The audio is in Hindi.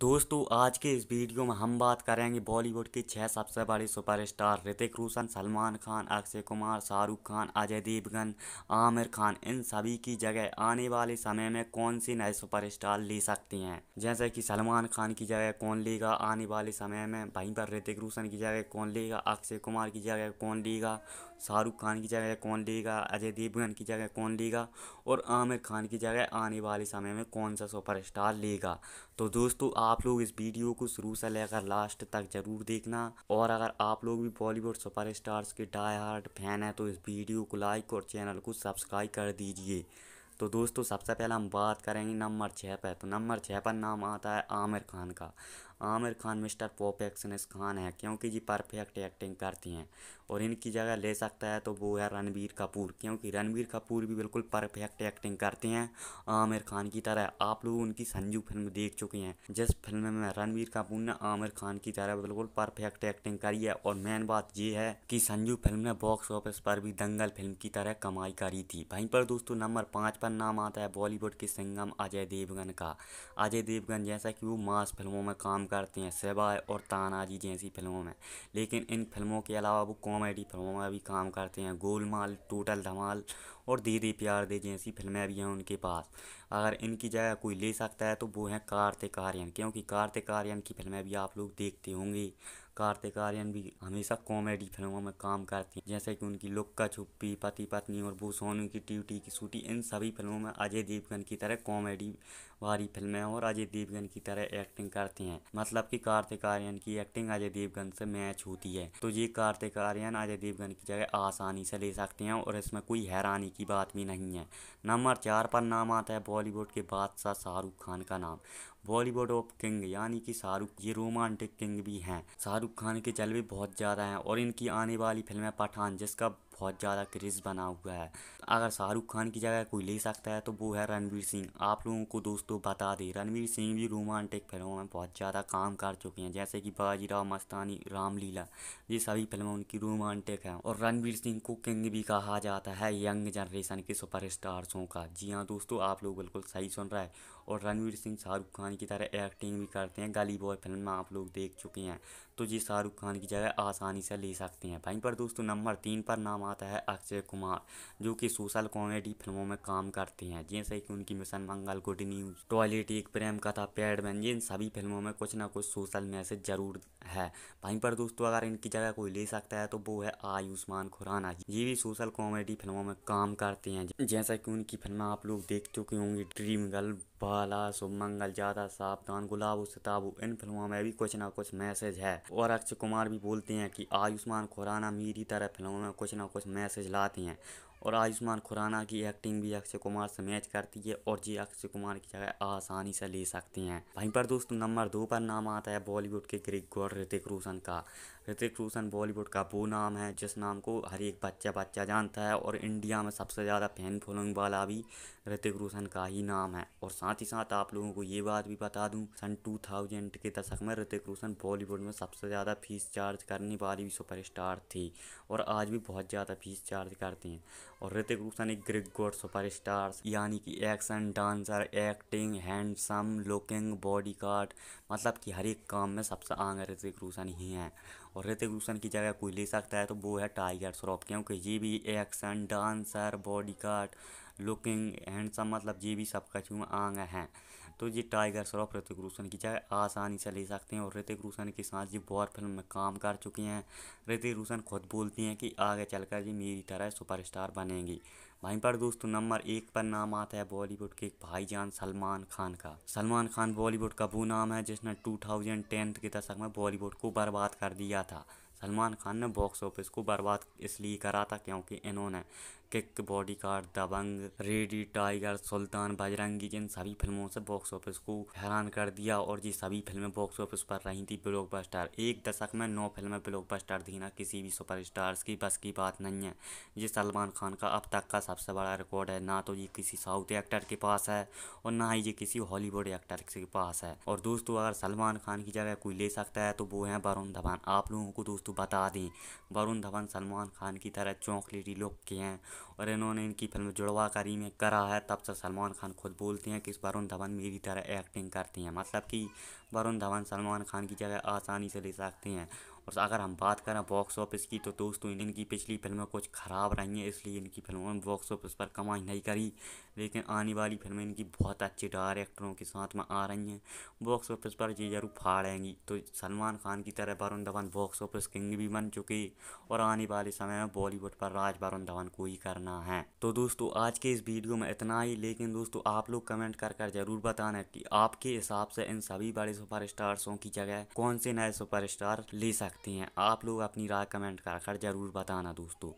दोस्तों आज के इस वीडियो में हम बात करेंगे बॉलीवुड के छह सबसे बड़े सुपरस्टार ऋतिक रोशन सलमान खान अक्षय कुमार शाहरुख खान अजय देवगन आमिर खान इन सभी की जगह आने वाले समय में कौन सी नए सुपरस्टार ले सकते हैं जैसे कि सलमान खान की जगह कौन लेगा आने वाले समय में वहीं पर ऋतिक रोशन की जगह कौन लेगा अक्षय कुमार की जगह कौन लेगा शाहरुख खान की जगह कौन लेगा अजय देवगन की जगह कौन लेगा और आमिर खान की जगह आने वाले समय में कौन सा सुपर लेगा तो दोस्तों आप लोग इस वीडियो को शुरू से लेकर लास्ट तक जरूर देखना और अगर आप लोग भी बॉलीवुड सुपरस्टार्स के डाई हार्ट फैन हैं तो इस वीडियो को लाइक और चैनल को सब्सक्राइब कर दीजिए तो दोस्तों सबसे पहले हम बात करेंगे नंबर छः पर तो नंबर छः पर नाम आता है आमिर खान का आमिर खान मिस्टर परफेक्शनिस्ट खान है क्योंकि जी परफेक्ट एक्टिंग करती हैं और इनकी जगह ले सकता है तो वो है रणबीर कपूर क्योंकि रणबीर कपूर भी बिल्कुल परफेक्ट एक्टिंग करते हैं आमिर खान की तरह आप लोग उनकी संजू फिल्म देख चुके हैं जिस फिल्म में रणबीर कपूर ने आमिर खान की तरह बिल्कुल परफेक्ट एक्टिंग करी है और मेन बात ये है कि संजू फिल्म ने बॉक्स ऑफिस पर भी दंगल फिल्म की तरह कमाई करी थी वहीं पर दोस्तों नंबर पाँच पर नाम आता है बॉलीवुड के सिंगम अजय देवगन का अजय देवगन जैसा कि वो मास फिल्मों में काम करती हैं सिवाय और तानाजी जैसी फिल्मों में लेकिन इन फिल्मों के अलावा वो कॉमेडी फिल्मों में भी काम करते हैं गोलमाल टोटल धमाल और दीदी प्यार दे जैसी फिल्में भी हैं उनके पास अगर इनकी जगह कोई ले सकता है तो वो हैं कार्तिक आर्यन क्योंकि कार्तिक आर्यन की फिल्में भी आप लोग देखते होंगे कार्तिक आर्यन भी हमेशा कॉमेडी फिल्मों में काम करते हैं जैसे कि उनकी लुक्का छुपी पति पत्नी और भू सोनू की ट्यूटी की सूटी इन सभी फिल्मों में अजय देवगन की तरह कॉमेडी वाली फिल्में और अजय देवगन की तरह एक्टिंग करते हैं मतलब कि कार्तिक आर्यन की एक्टिंग अजय देवगन से मैच होती है तो ये कार्तिक आर्यन अजय देवगन की जगह आसानी से ले सकते हैं और इसमें कोई हैरानी की बात भी नहीं है नंबर चार पर नाम आता है बॉलीवुड के बादशाह शाहरुख खान का नाम बॉलीवुड ऑफ किंग यानी कि शाहरुख ये रोमांटिक किंग भी हैं शाहरुख खान के जलवे बहुत ज़्यादा हैं और इनकी आने वाली फिल्म है पठान जिसका बहुत ज़्यादा क्रेज बना हुआ है अगर शाहरुख खान की जगह कोई ले सकता है तो वो है रणवीर सिंह आप लोगों को दोस्तों बता दें रणवीर सिंह भी रोमांटिक फिल्मों में बहुत ज़्यादा काम कर चुके हैं जैसे कि बाजीराव मस्तानी रामलीला ये सभी फिल्में उनकी रोमांटिक हैं और रणवीर सिंह को किंग भी कहा जाता है यंग जनरेशन के सुपर स्टार्सों का जी हाँ दोस्तों आप लोग बिल्कुल सही सुन रहे हैं और रणवीर सिंह शाहरुख खान खान की तरह एक्टिंग भी करते हैं गली बॉय फिल्म में आप लोग देख चुके हैं तो ये शाहरुख खान की जगह आसानी से ले सकते हैं भाई पर दोस्तों नंबर तीन पर नाम आता है अक्षय कुमार जो कि सोशल कॉमेडी फिल्मों में काम करते हैं जैसे कि उनकी मिशन मंगल गुड न्यूज़ टॉयलेट एक प्रेम कथा पैडमैन ये इन सभी फिल्मों में कुछ ना कुछ सोशल मैसेज जरूर है भाई पर दोस्तों अगर इनकी जगह कोई ले सकता है तो वो है आयुष्मान खुराना ये भी सोशल कॉमेडी फिल्मों में काम करते हैं जैसा कि उनकी फिल्म आप लोग देख चुके होंगे ड्रीम गर्ल बाला शुभ मंगल ज्यादा दादा साहब दान गुलाब सिताबू इन फिल्मों में भी कुछ ना कुछ मैसेज है और अक्षय कुमार भी बोलते हैं कि आयुष्मान खुराना मेरी तरह फिल्मों में कुछ ना कुछ मैसेज लाते हैं और आयुष्मान खुराना की एक्टिंग भी अक्षय कुमार से मैच करती है और जी अक्षय कुमार की जगह आसानी से ले सकती हैं वहीं पर दोस्तों नंबर दो पर नाम आता है बॉलीवुड के ग्रीक गॉड ऋतिक रोशन का ऋतिक रोशन बॉलीवुड का वो नाम है जिस नाम को हर एक बच्चा बच्चा जानता है और इंडिया में सबसे ज़्यादा फैन फॉलोइंग वाला भी ऋतिक रोशन का ही नाम है और साथ ही साथ आप लोगों को ये बात भी बता दूँ सन थाउजेंड के दशक में ऋतिक रोशन बॉलीवुड में सबसे ज़्यादा फीस चार्ज करने वाली भी स्टार थी और आज भी बहुत ज़्यादा फीस चार्ज करते हैं और ऋतिक रोशन एक गॉड सुपर स्टार्स यानी कि action dancer acting handsome looking bodyguard मतलब कि हर एक काम में सबसे आगे ऋतिक रोशन ही हैं और ऋतिक रोशन की जगह कोई ले सकता है तो वो है टाइगर श्रॉफ क्योंकि ये भी action dancer bodyguard looking handsome मतलब ये भी सब कुछ आगे हैं तो ये टाइगर श्रॉफ ऋतिक रोशन की चाहे आसानी से ले सकते हैं और ऋतिक रोशन के साथ ये बहुत फिल्म में काम कर चुकी हैं ऋतिक रोशन खुद बोलती हैं कि आगे चलकर ये मेरी तरह सुपरस्टार बनेंगी वहीं पर दोस्तों नंबर एक पर नाम आता है बॉलीवुड के भाईजान सलमान खान का सलमान खान बॉलीवुड का वो नाम है जिसने टू थाउजेंड टेंथ के दशक में बॉलीवुड को बर्बाद कर दिया था सलमान खान ने बॉक्स ऑफिस को बर्बाद इसलिए करा था क्योंकि इन्होंने Kick Bodyguard Dabangg Ready Tiger Sultan Bajrangi जिन सभी फिल्मों से बॉक्स ऑफिस को हैरान कर दिया और ये सभी फिल्में बॉक्स ऑफिस पर रही थी ब्लॉकबस्टर एक दशक में नौ फिल्में ब्लॉकबस्टर देना किसी भी स्टार्स की बस की बात नहीं है ये सलमान खान का अब तक का सबसे बड़ा रिकॉर्ड है ना तो ये किसी साउथ एक्टर के पास है और ना ही ये किसी हॉलीवुड एक्टर के पास है और दोस्तों अगर सलमान खान की जगह कोई ले सकता है तो वो है वरुण धवन आप लोगों को दोस्तों बता दें वरुण धवन सलमान खान की तरह चौंकलेटी लुक के हैं और इन्होंने इनकी फिल्म जुड़वा करी में करा है तब से सलमान खान खुद बोलते हैं कि वरुण धवन मेरी तरह एक्टिंग करते हैं मतलब कि वरुण धवन सलमान खान की जगह आसानी से ले सकते हैं और अगर हम बात करें बॉक्स ऑफिस की तो दोस्तों इनकी पिछली फिल्में कुछ ख़राब रही हैं इसलिए इनकी फिल्मों ने बॉक्स ऑफिस पर कमाई नहीं करी लेकिन आने वाली फिल्में इनकी बहुत अच्छे डायरेक्टरों के साथ में आ रही हैं बॉक्स ऑफिस पर ये जरूर फाड़ेंगी तो सलमान खान की तरह Varun Dhawan box office king भी बन चुके और आने वाले समय में बॉलीवुड पर राज वरुण धवन को ही करना है तो दोस्तों आज के इस वीडियो में इतना ही लेकिन दोस्तों आप लोग कमेंट कर कर जरूर बताना कि आपके हिसाब से इन सभी बड़े सुपर स्टार्सों की जगह कौन से नए सुपर स्टार ले सकते लगती हैं आप लोग अपनी राय कमेंट कर कर ज़रूर बताना दोस्तों